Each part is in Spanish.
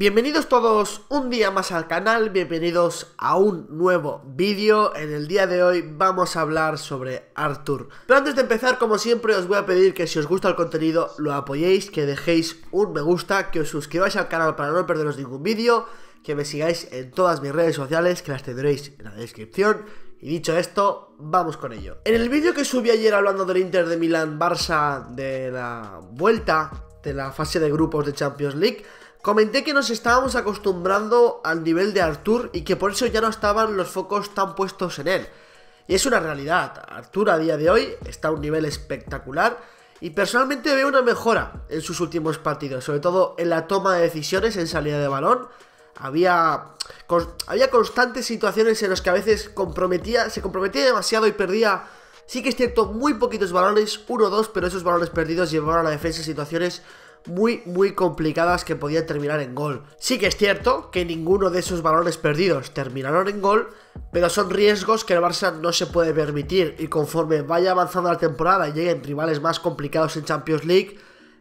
Bienvenidos todos un día más al canal, bienvenidos a un nuevo vídeo. En el día de hoy vamos a hablar sobre Arthur. Pero antes de empezar, como siempre, os voy a pedir que si os gusta el contenido lo apoyéis, que dejéis un me gusta, que os suscribáis al canal para no perderos ningún vídeo, que me sigáis en todas mis redes sociales, que las tendréis en la descripción. Y dicho esto, vamos con ello. En el vídeo que subí ayer hablando del Inter de Milán-Barça de la vuelta de la fase de grupos de Champions League, comenté que nos estábamos acostumbrando al nivel de Artur y que por eso ya no estaban los focos tan puestos en él. Y es una realidad, Artur a día de hoy está a un nivel espectacular y personalmente veo una mejora en sus últimos partidos, sobre todo en la toma de decisiones en salida de balón. Había, había constantes situaciones en las que a veces comprometía, se comprometía demasiado y perdía Sí que es cierto, muy poquitos valores, uno o dos, pero esos valores perdidos llevaron a la defensa situaciones muy, muy complicadas que podían terminar en gol. Sí que es cierto que ninguno de esos balones perdidos terminaron en gol, pero son riesgos que el Barça no se puede permitir y conforme vaya avanzando la temporada y lleguen rivales más complicados en Champions League,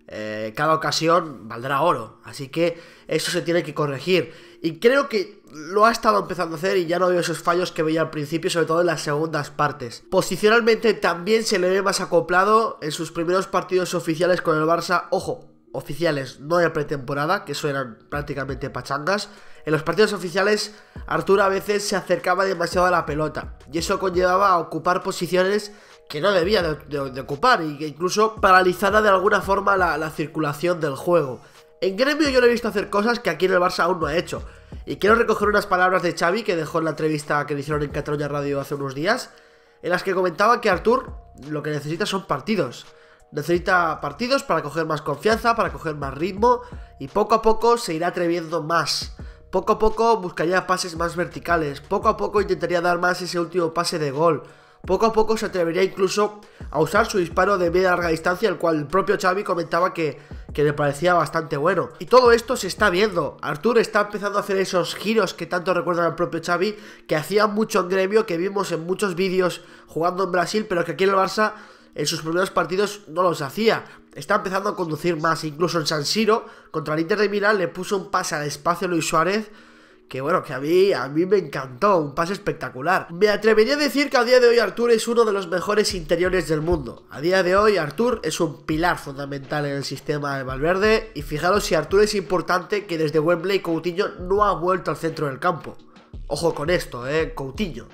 eh, cada ocasión valdrá oro. Así que eso se tiene que corregir. Y creo que lo ha estado empezando a hacer y ya no veo esos fallos que veía al principio, sobre todo en las segundas partes. Posicionalmente también se le ve más acoplado en sus primeros partidos oficiales con el Barça. Ojo, oficiales, no de pretemporada, que eso eran prácticamente pachangas. En los partidos oficiales, Arturo a veces se acercaba demasiado a la pelota y eso conllevaba a ocupar posiciones que no debía de, ocupar y que incluso paralizaba de alguna forma la circulación del juego. En Gremio yo le he visto hacer cosas que aquí en el Barça aún no ha hecho. Y quiero recoger unas palabras de Xavi que dejó en la entrevista que le hicieron en Cataluña Radio hace unos días, en las que comentaba que Artur lo que necesita son partidos. Necesita partidos para coger más confianza, para coger más ritmo y poco a poco se irá atreviendo más. Poco a poco buscaría pases más verticales, poco a poco intentaría dar más ese último pase de gol. Poco a poco se atrevería incluso a usar su disparo de media larga distancia, el cual el propio Xavi comentaba que que le parecía bastante bueno. Y todo esto se está viendo. Artur está empezando a hacer esos giros que tanto recuerdan al propio Xavi, que hacía mucho en gremio, que vimos en muchos vídeos jugando en Brasil, pero que aquí en el Barça en sus primeros partidos no los hacía. Está empezando a conducir más, incluso en San Siro, contra el Inter de Milán le puso un pase al espacio Luis Suárez que bueno, que a mí, a mí me encantó, un pase espectacular. Me atrevería a decir que a día de hoy Artur es uno de los mejores interiores del mundo. A día de hoy Artur es un pilar fundamental en el sistema de Valverde y fijaros si Artur es importante que desde Wembley Coutinho no ha vuelto al centro del campo. Ojo con esto, eh, Coutinho.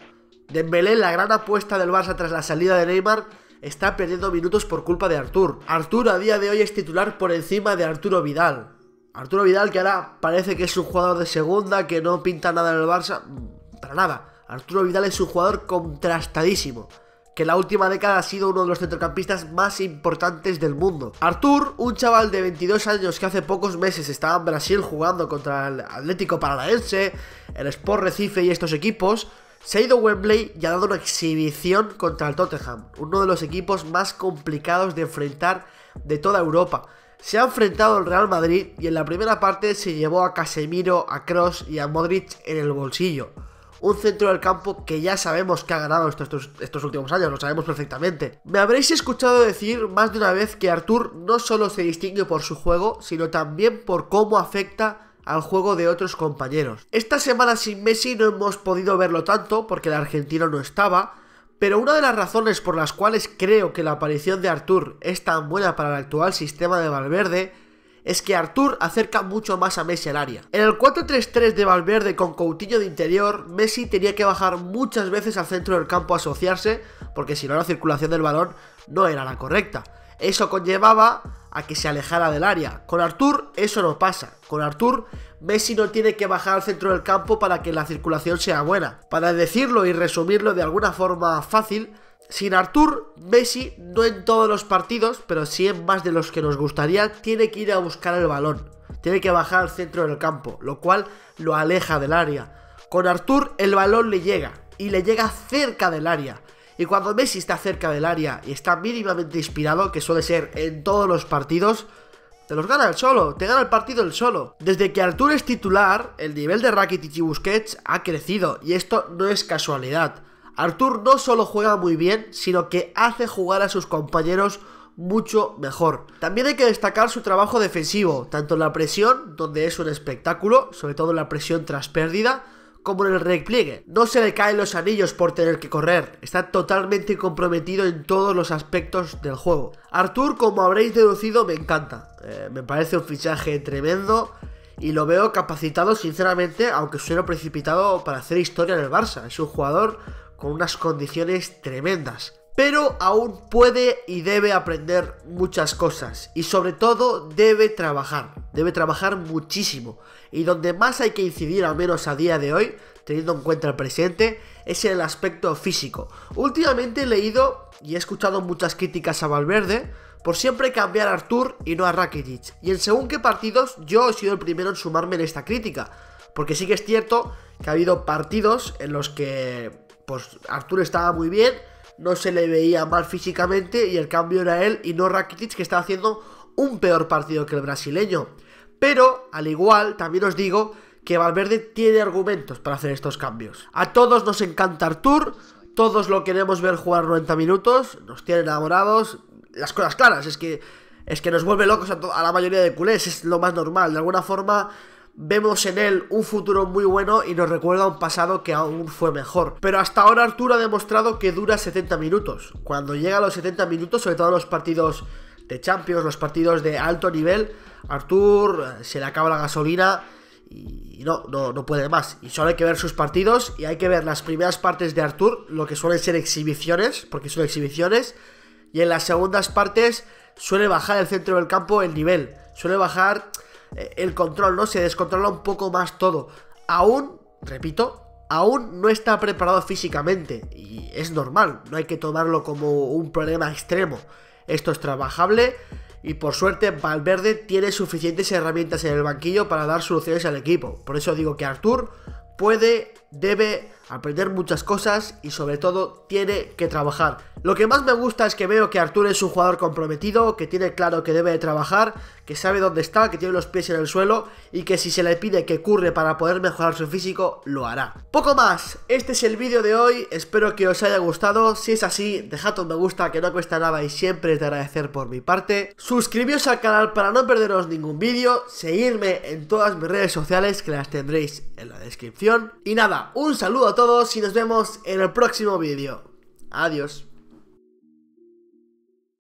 Dembélé, la gran apuesta del Barça tras la salida de Neymar, está perdiendo minutos por culpa de Artur. Artur a día de hoy es titular por encima de Arturo Vidal. Arturo Vidal, que ahora parece que es un jugador de segunda, que no pinta nada en el Barça, mm, para nada. Arturo Vidal es un jugador contrastadísimo, que en la última década ha sido uno de los centrocampistas más importantes del mundo. Artur, un chaval de 22 años que hace pocos meses estaba en Brasil jugando contra el Atlético Paranaense, el Sport Recife y estos equipos, se ha ido a Wembley y ha dado una exhibición contra el Tottenham, uno de los equipos más complicados de enfrentar de toda Europa. Se ha enfrentado el Real Madrid y en la primera parte se llevó a Casemiro, a Cross y a Modric en el bolsillo. Un centro del campo que ya sabemos que ha ganado estos, estos, últimos años, lo sabemos perfectamente. Me habréis escuchado decir más de una vez que Artur no solo se distingue por su juego, sino también por cómo afecta al juego de otros compañeros. Esta semana sin Messi no hemos podido verlo tanto porque el argentino no estaba, pero una de las razones por las cuales creo que la aparición de Artur es tan buena para el actual sistema de Valverde es que Artur acerca mucho más a Messi al área. En el 4-3-3 de Valverde con Coutinho de interior, Messi tenía que bajar muchas veces al centro del campo a asociarse, porque si no la circulación del balón no era la correcta. Eso conllevaba a que se alejara del área. Con Artur eso no pasa. Con Artur Messi no tiene que bajar al centro del campo para que la circulación sea buena. Para decirlo y resumirlo de alguna forma fácil, sin Artur, Messi, no en todos los partidos, pero sí en más de los que nos gustaría, tiene que ir a buscar el balón. Tiene que bajar al centro del campo, lo cual lo aleja del área. Con Artur el balón le llega, y le llega cerca del área. Y cuando Messi está cerca del área y está mínimamente inspirado, que suele ser en todos los partidos, te los gana el solo, te gana el partido el solo. Desde que Artur es titular, el nivel de Rakitic y Busquets ha crecido y esto no es casualidad. Artur no solo juega muy bien, sino que hace jugar a sus compañeros mucho mejor. También hay que destacar su trabajo defensivo, tanto en la presión, donde es un espectáculo, sobre todo en la presión tras pérdida, como en el repliegue. No se le caen los anillos por tener que correr, está totalmente comprometido en todos los aspectos del juego. Arthur, como habréis deducido, me encanta. Eh, me parece un fichaje tremendo y lo veo capacitado, sinceramente, aunque suelo precipitado para hacer historia en el Barça. Es un jugador con unas condiciones tremendas pero aún puede y debe aprender muchas cosas y sobre todo debe trabajar, debe trabajar muchísimo y donde más hay que incidir al menos a día de hoy, teniendo en cuenta el presente, es en el aspecto físico. Últimamente he leído y he escuchado muchas críticas a Valverde por siempre cambiar a Artur y no a Rakitic y en según qué partidos yo he sido el primero en sumarme en esta crítica, porque sí que es cierto que ha habido partidos en los que pues Artur estaba muy bien, no se le veía mal físicamente y el cambio era él y no Rakitic que está haciendo un peor partido que el brasileño. Pero, al igual, también os digo que Valverde tiene argumentos para hacer estos cambios. A todos nos encanta Artur, todos lo queremos ver jugar 90 minutos, nos tiene enamorados, las cosas claras, es que, es que nos vuelve locos a la mayoría de culés, es lo más normal, de alguna forma vemos en él un futuro muy bueno y nos recuerda un pasado que aún fue mejor. Pero hasta ahora Artur ha demostrado que dura 70 minutos. Cuando llega a los 70 minutos, sobre todo en los partidos de Champions, los partidos de alto nivel, Artur eh, se le acaba la gasolina y no, no, no puede más. Y solo hay que ver sus partidos y hay que ver las primeras partes de Artur, lo que suelen ser exhibiciones, porque son exhibiciones, y en las segundas partes suele bajar el centro del campo el nivel, suele bajar el control, ¿no? Se descontrola un poco más todo. Aún, repito, aún no está preparado físicamente. Y es normal, no hay que tomarlo como un problema extremo. Esto es trabajable y por suerte Valverde tiene suficientes herramientas en el banquillo para dar soluciones al equipo. Por eso digo que Artur puede debe aprender muchas cosas y sobre todo tiene que trabajar. Lo que más me gusta es que veo que Artur es un jugador comprometido, que tiene claro que debe trabajar, que sabe dónde está, que tiene los pies en el suelo y que si se le pide que curre para poder mejorar su físico, lo hará. Poco más, este es el vídeo de hoy, espero que os haya gustado, si es así, dejad un me gusta que no cuesta nada y siempre es de agradecer por mi parte. Suscribíos al canal para no perderos ningún vídeo, seguirme en todas mis redes sociales que las tendréis en la descripción y nada, un saludo a todos y nos vemos en el próximo vídeo. Adiós.